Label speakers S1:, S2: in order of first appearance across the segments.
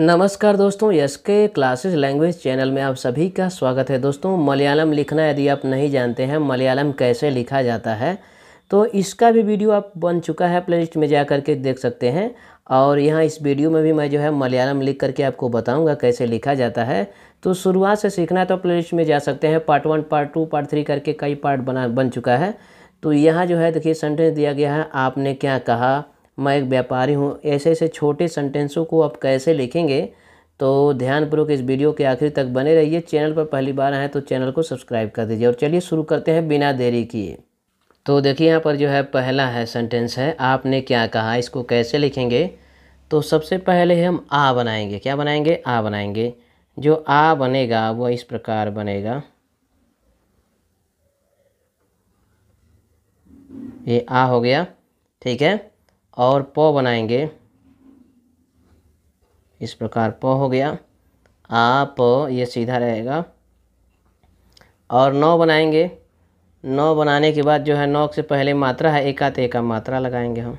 S1: नमस्कार दोस्तों यस के क्लासेज लैंग्वेज चैनल में आप सभी का स्वागत है दोस्तों मलयालम लिखना यदि आप नहीं जानते हैं मलयालम कैसे लिखा जाता है तो इसका भी वीडियो आप बन चुका है प्लेलिस्ट में जा कर के देख सकते हैं और यहाँ इस वीडियो में भी मैं जो है मलयालम लिख करके आपको बताऊँगा कैसे लिखा जाता है तो शुरुआत से सीखना है तो प्लेलिस्ट में जा सकते हैं part one part two part three करके कई पार्ट बना बन चुका है तो यहाँ जो है देखिए सेंटेंस दिया गया है आपने क्या कहा मैं एक व्यापारी हूँ ऐसे ऐसे छोटे सेंटेंसों को आप कैसे लिखेंगे तो ध्यानपूर्वक इस वीडियो के आखिर तक बने रहिए चैनल पर पहली बार आए तो चैनल को सब्सक्राइब कर दीजिए और चलिए शुरू करते हैं बिना देरी किए तो देखिए यहाँ पर जो है पहला है सेंटेंस है आपने क्या कहा इसको कैसे लिखेंगे तो सबसे पहले हम आ बनाएंगे क्या बनाएंगे आ बनाएंगे जो आ बनेगा वह इस प्रकार बनेगा ये आ हो गया ठीक है और प बनाएंगे इस प्रकार प हो गया आ प ये सीधा रहेगा और नौ बनाएंगे नौ बनाने के बाद जो है नौ से पहले मात्रा है एकात एका मात्रा लगाएंगे हम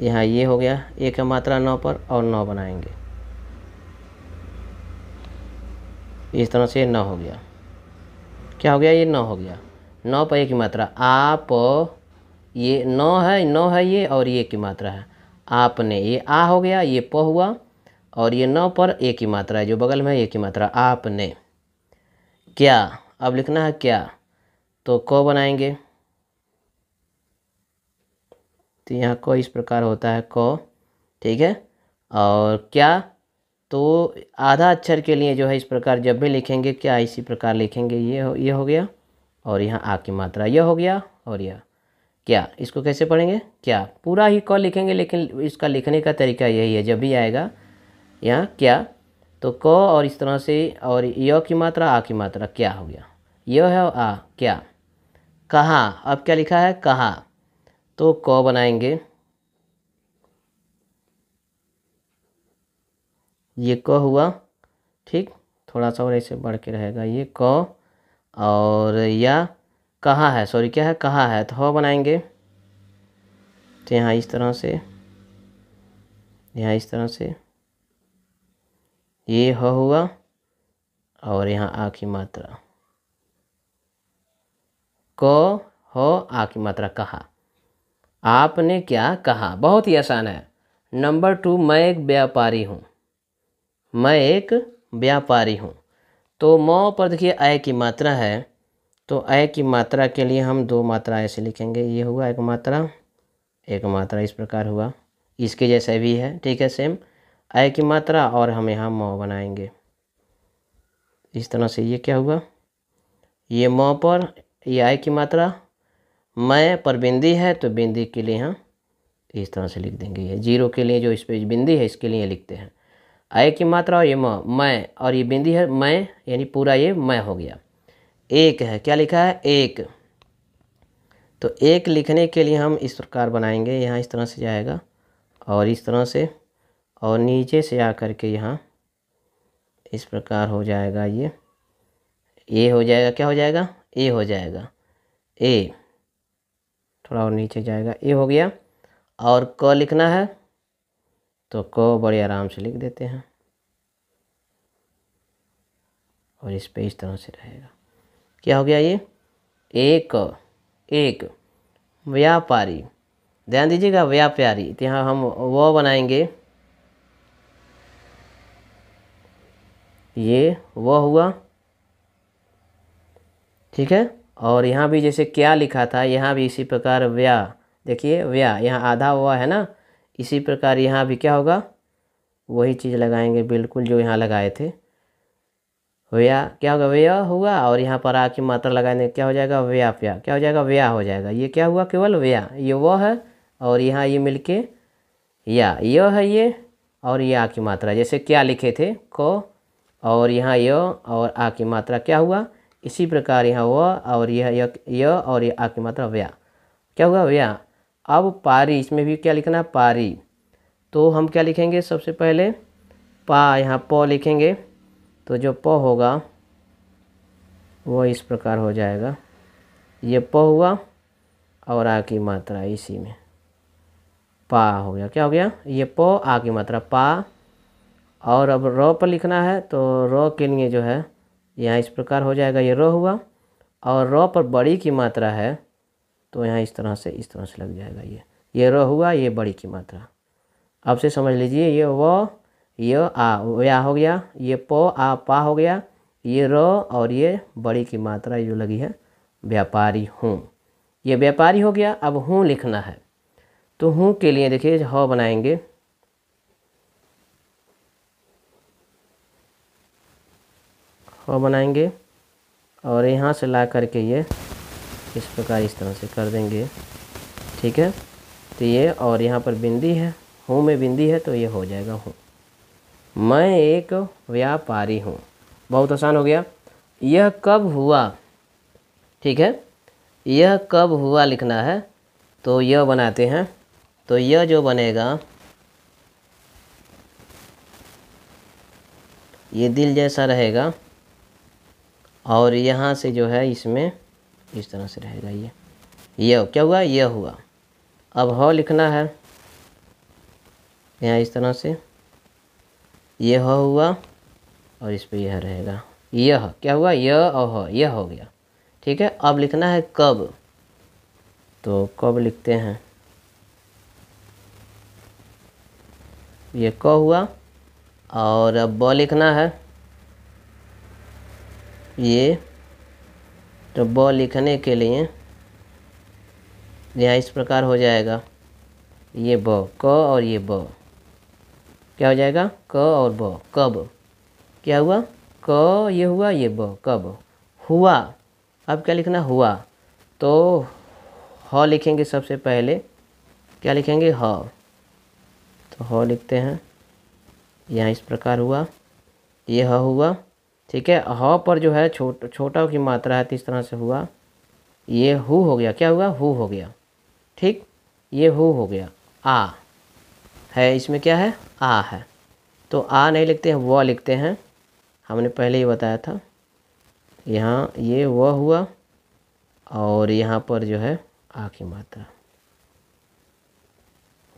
S1: यहाँ ये हो गया एक मात्रा नौ पर और नौ बनाएंगे इस तरह से नौ हो गया क्या हो गया ये नौ हो गया नौ पर एक मात्रा आ प ये नौ है नौ है ये और ये की मात्रा है आपने ये आ हो गया ये प हुआ और ये नौ पर ए की मात्रा है जो बगल में ए की मात्रा आपने क्या अब लिखना है क्या तो क बनाएंगे तो यहाँ क इस प्रकार होता है क ठीक है और क्या तो आधा अक्षर के लिए जो है इस प्रकार जब भी लिखेंगे क्या इसी प्रकार लिखेंगे ये हो ये हो गया और यहाँ आ की मात्रा यह हो गया और यह क्या इसको कैसे पढ़ेंगे क्या पूरा ही क लिखेंगे लेकिन इसका लिखने का तरीका यही है जब भी आएगा यहाँ क्या तो क और इस तरह से और य की मात्रा आ की मात्रा क्या हो गया य है और आ क्या कहाँ अब क्या लिखा है कहाँ तो क बनाएंगे ये क हुआ ठीक थोड़ा सा और ऐसे बढ़ के रहेगा ये क और या कहाँ है सॉरी क्या है कहाँ है तो हवा बनाएंगे तो यहाँ इस तरह से यहाँ इस तरह से ये ह हुआ और यहाँ आ की मात्रा क हो आ की मात्रा कहा आपने क्या कहा बहुत ही आसान है नंबर टू मैं एक व्यापारी हूँ मैं एक व्यापारी हूँ तो म पर देखिए आय की मात्रा है तो ए की मात्रा के लिए हम दो मात्रा ऐसे लिखेंगे ये हुआ एक मात्रा एक मात्रा इस प्रकार हुआ इसके जैसे भी है ठीक है सेम ए की मात्रा और हम यहाँ म बनाएंगे इस तरह से ये क्या हुआ ये म पर ये आय की मात्रा मैं पर बिंदी है तो बिंदी के लिए यहाँ इस तरह से लिख देंगे ये जीरो के लिए जो इस पर बिंदी है इसके लिए लिखते हैं आय की मात्रा और ये म मैं और ये बिंदी है मैं यानी पूरा ये मैं हो गया एक है क्या लिखा है एक तो एक लिखने के लिए हम इस प्रकार बनाएंगे यहाँ इस तरह से जाएगा और इस तरह से और नीचे से कर के यहाँ इस प्रकार हो जाएगा ये ए हो जाएगा क्या हो जाएगा ए हो जाएगा ए थोड़ा और नीचे जाएगा ए हो गया और क लिखना है तो क बड़े आराम से लिख देते हैं और इस पर इस तरह से रहेगा क्या हो गया ये एक एक व्यापारी ध्यान दीजिएगा व्यापारी तो यहाँ हम वो बनाएंगे ये वह हुआ ठीक है और यहाँ भी जैसे क्या लिखा था यहाँ भी इसी प्रकार व्या देखिए व्या यहाँ आधा हुआ है ना इसी प्रकार यहाँ भी क्या होगा वही चीज़ लगाएंगे बिल्कुल जो यहाँ लगाए थे व्या क्या होगा व्यय हुआ और यहाँ पर आ मात्रा लगाने क्या हो जाएगा व्याप्या क्या हो जाएगा व्या हो जाएगा ये क्या हुआ केवल व्या ये वह है और यहाँ ये मिलके या य है ये और ये आ की मात्रा जैसे क्या लिखे थे क और यहाँ य और आ की मात्रा क्या हुआ इसी प्रकार यहाँ व और यह य और ये आ की मात्रा व्या क्या हुआ व्या अब पारी इसमें भी क्या लिखना पारी तो हम क्या लिखेंगे सबसे पहले पा यहाँ प लिखेंगे तो जो प होगा वो इस प्रकार हो जाएगा ये प हुआ और आ की मात्रा इसी में पा हो गया क्या हो गया ये प आ की मात्रा पा और अब रो पर लिखना है तो रो के लिए जो है यहाँ इस प्रकार हो जाएगा ये रो हुआ और रो पर बड़ी की मात्रा है तो यहाँ इस तरह से इस तरह से लग जाएगा ये ये रो हुआ ये बड़ी की मात्रा अब से समझ लीजिए ये व ये आ या हो गया ये पो आ पा हो गया ये रो और ये बड़ी की मात्रा जो लगी है व्यापारी हूँ ये व्यापारी हो गया अब हूँ लिखना है तो हूँ के लिए देखिए ह बनाएंगे ह बनाएंगे और यहाँ से ला करके ये इस प्रकार इस तरह से कर देंगे ठीक है तो ये और यहाँ पर बिंदी है हूँ में बिंदी है तो ये हो जाएगा हूँ मैं एक व्यापारी हूँ बहुत आसान हो गया यह कब हुआ ठीक है यह कब हुआ लिखना है तो यह बनाते हैं तो यह जो बनेगा ये दिल जैसा रहेगा और यहाँ से जो है इसमें इस तरह से रहेगा ये यह क्या हुआ यह हुआ अब हो लिखना है यहाँ इस तरह से यह हुआ और इस पर यह रहेगा यह क्या हुआ यह और यह हो गया ठीक है अब लिखना है कब तो कब लिखते हैं ये क हुआ और अब ब लिखना है ये तो ब लिखने के लिए यहाँ इस प्रकार हो जाएगा ये ब क और ये ब क्या हो जाएगा क और ब कब क्या हुआ क ये हुआ ये ब कब हुआ अब क्या लिखना हुआ तो ह लिखेंगे सबसे पहले क्या लिखेंगे ह तो ह लिखते हैं यहाँ इस प्रकार हुआ ये ह हुआ ठीक है ह पर जो है छोट छोटा की मात्रा है तो इस तरह से हुआ ये हु हो गया क्या हुआ हु हो गया ठीक ये हु हो गया आ है इसमें क्या है आ है तो आ नहीं लिखते हैं व लिखते हैं हमने पहले ही बताया था यहाँ ये व हुआ और यहाँ पर जो है आ की मात्रा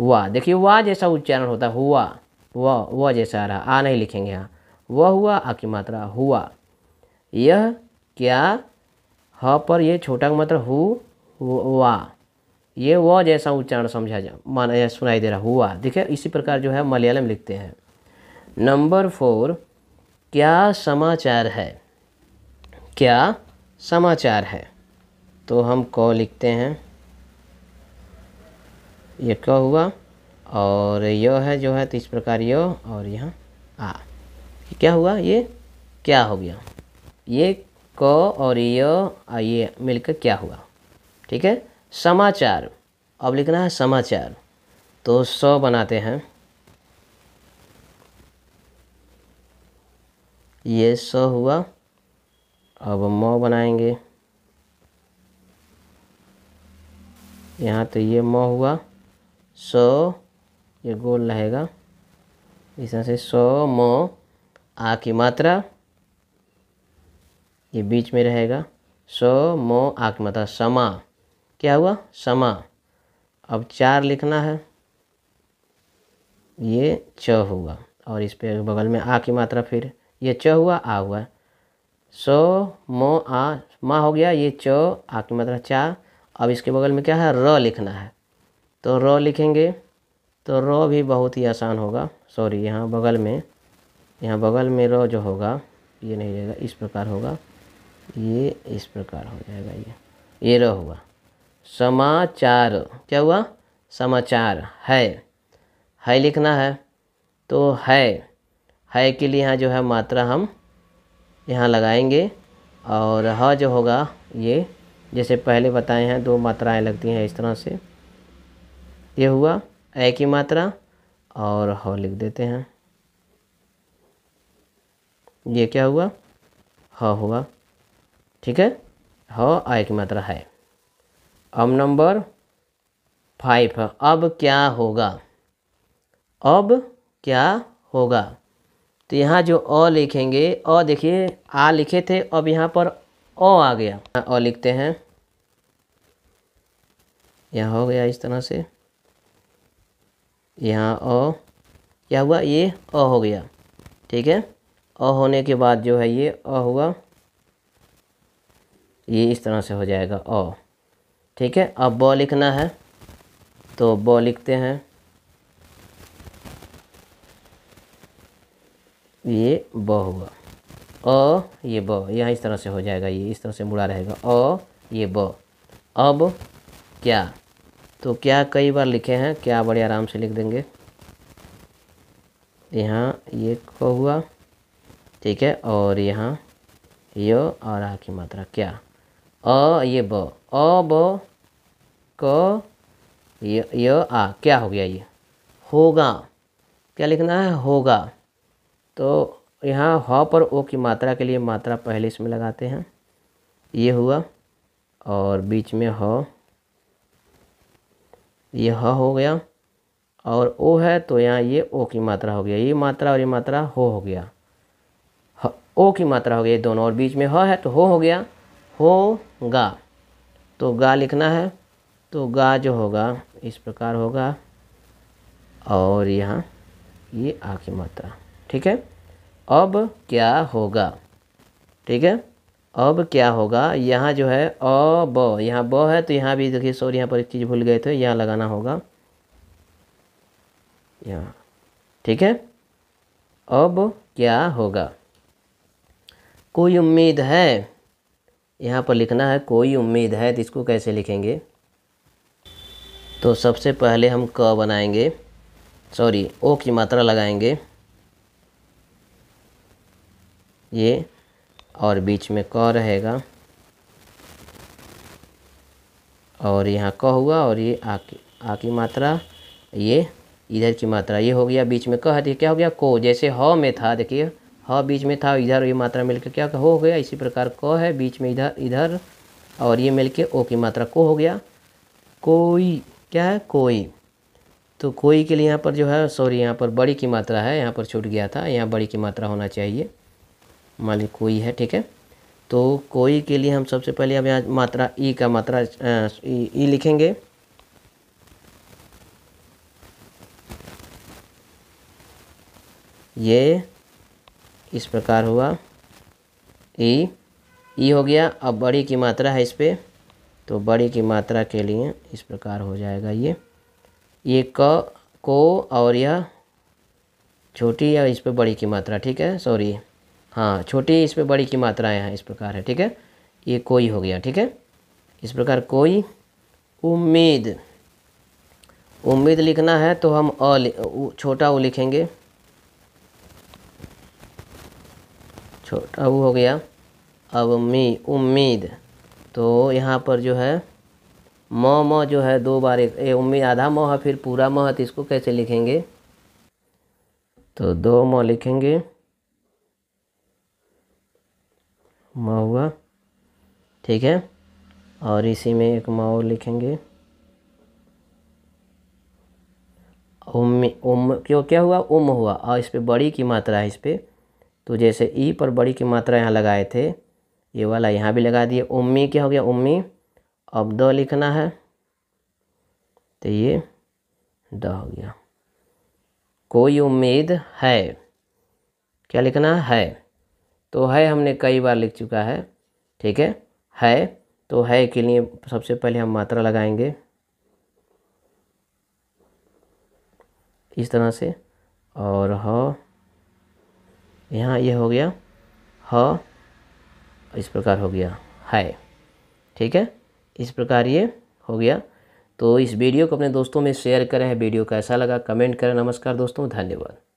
S1: हुआ देखिए वाह जैसा उच्चारण होता है हुआ वह वह जैसा आ रहा आ नहीं लिखेंगे यहाँ वह हुआ आ की मात्रा हुआ यह क्या ह पर यह छोटा मात्रा हु वाह ये व जैसा उच्चारण समझा जा माना सुनाई दे रहा हुआ देखिए इसी प्रकार जो है मलयालम लिखते हैं नंबर फोर क्या समाचार है क्या समाचार है तो हम क लिखते हैं ये क हुआ और यह है जो है तो इस प्रकार यो और यहाँ आ क्या हुआ ये क्या हो गया ये क और य ये मिलकर क्या हुआ ठीक है समाचार अब लिखना है समाचार तो सौ बनाते हैं ये सौ हुआ अब मौ बनाएंगे यहाँ तो ये मौ हुआ सौ ये गोल रहेगा इस तरह से सौ मौ आ की मात्रा ये बीच में रहेगा सौ मौ आ की मात्रा समा क्या हुआ समा अब चार लिखना है ये च हुआ और इस पे बगल में आ की मात्रा फिर ये च हुआ आ हुआ सो मो आ माँ हो गया ये च आ की मात्रा चा अब इसके बगल में क्या है र लिखना है तो र लिखेंगे तो र भी बहुत ही आसान होगा सॉरी यहाँ बगल में यहाँ बगल में र जो होगा ये नहीं रहेगा इस प्रकार होगा ये इस प्रकार हो जाएगा ये ये र हुआ समाचार क्या हुआ समाचार है है लिखना है तो है है के लिए यहाँ जो है मात्रा हम यहाँ लगाएंगे और ह जो होगा ये जैसे पहले बताए हैं दो मात्राएं लगती हैं इस तरह से ये हुआ ए की मात्रा और ह लिख देते हैं ये क्या हुआ ह हुआ ठीक है ह आय की मात्रा है अब नंबर फाइव अब क्या होगा अब क्या होगा तो यहाँ जो अ लिखेंगे अ देखिए आ लिखे थे अब यहाँ पर अ आ गया अ लिखते हैं यह हो गया इस तरह से यहाँ अ क्या हुआ ये अ हो गया ठीक है अ होने के बाद जो है ये अ हुआ ये इस तरह से हो जाएगा अ ठीक है अब ब लिखना है तो ब लिखते हैं ये ब हुआ अ ये ब यहाँ इस तरह से हो जाएगा ये इस तरह से मुड़ा रहेगा अ ये ब अब क्या तो क्या कई बार लिखे हैं क्या बड़े आराम से लिख देंगे यहाँ ये क हुआ ठीक है और यहाँ य और आ की मात्रा क्या अ ये ब अ ब क य आ क्या हो गया ये होगा क्या लिखना है होगा तो यहाँ ह पर ओ की मात्रा के लिए मात्रा पहले इसमें लगाते हैं ये हुआ और बीच में ह ये ह हो गया और ओ है तो यहाँ ये ओ की मात्रा हो गया ये मात्रा और ये मात्रा हो हो गया ह, ओ की मात्रा हो गया दोनों और बीच में ह है तो हो हो गया होगा तो गा लिखना है तो गा जो होगा इस प्रकार होगा और यहाँ ये आ की मात्रा ठीक है अब क्या होगा ठीक है अब क्या होगा यहाँ जो है अ ब यहाँ ब है तो यहाँ भी देखिए सॉरी यहाँ पर एक चीज़ भूल गए थे यहाँ लगाना होगा यहाँ ठीक है अब क्या होगा कोई उम्मीद है यहाँ पर लिखना है कोई उम्मीद है तो इसको कैसे लिखेंगे तो सबसे पहले हम क बनाएंगे सॉरी ओ की मात्रा लगाएंगे ये और बीच में क रहेगा और यहाँ क हुआ और ये आ की आ की मात्रा ये इधर की मात्रा ये हो गया बीच में क है क्या हो गया को जैसे ह में था देखिए ह हाँ, बीच में था इधर ये मात्रा मिलकर क्या हो गया इसी प्रकार क है बीच में इधर इधर और ये मिलके ओ की मात्रा को हो गया कोई क्या है कोई तो कोई के लिए यहाँ पर जो है सॉरी यहाँ पर बड़ी की मात्रा है यहाँ पर छूट गया था यहाँ बड़ी की मात्रा होना चाहिए मान ली कोई है ठीक है तो कोई के लिए हम सबसे पहले अब यहाँ मात्रा ई का मात्रा ई लिखेंगे ये इस प्रकार हुआ ई e, ई e हो गया अब बड़ी की मात्रा है इस पर तो बड़ी की मात्रा के लिए इस प्रकार हो जाएगा ये ये क को और यह छोटी या इस पर बड़ी की मात्रा ठीक है सॉरी हाँ छोटी इस पर बड़ी की मात्रा यहाँ इस प्रकार है ठीक है ये कोई हो गया ठीक है इस प्रकार कोई उम्मीद उम्मीद लिखना है तो हम अ छोटा उ लिखेंगे छोटा वो हो गया अब मी उम्मीद तो यहाँ पर जो है म म जो है दो बार एक ए उम्मीद आधा म है फिर पूरा म है तो इसको कैसे लिखेंगे तो दो म लिखेंगे म हुआ ठीक है और इसी में एक म और लिखेंगे उम्मी उम क्यों क्या हुआ उम हुआ और इस पर बड़ी की मात्रा है इस पर तो जैसे ई पर बड़ी की मात्रा यहाँ लगाए थे ये वाला यहाँ भी लगा दिए उम्मी क्या हो गया उम्मी अब द लिखना है तो ये द हो गया कोई उम्मीद है क्या लिखना है तो है हमने कई बार लिख चुका है ठीक है है तो है के लिए सबसे पहले हम मात्रा लगाएंगे इस तरह से और ह यहाँ ये यह हो गया ह इस प्रकार हो गया हाय ठीक है इस प्रकार ये हो गया तो इस वीडियो को अपने दोस्तों में शेयर करें वीडियो कैसा लगा कमेंट करें नमस्कार दोस्तों धन्यवाद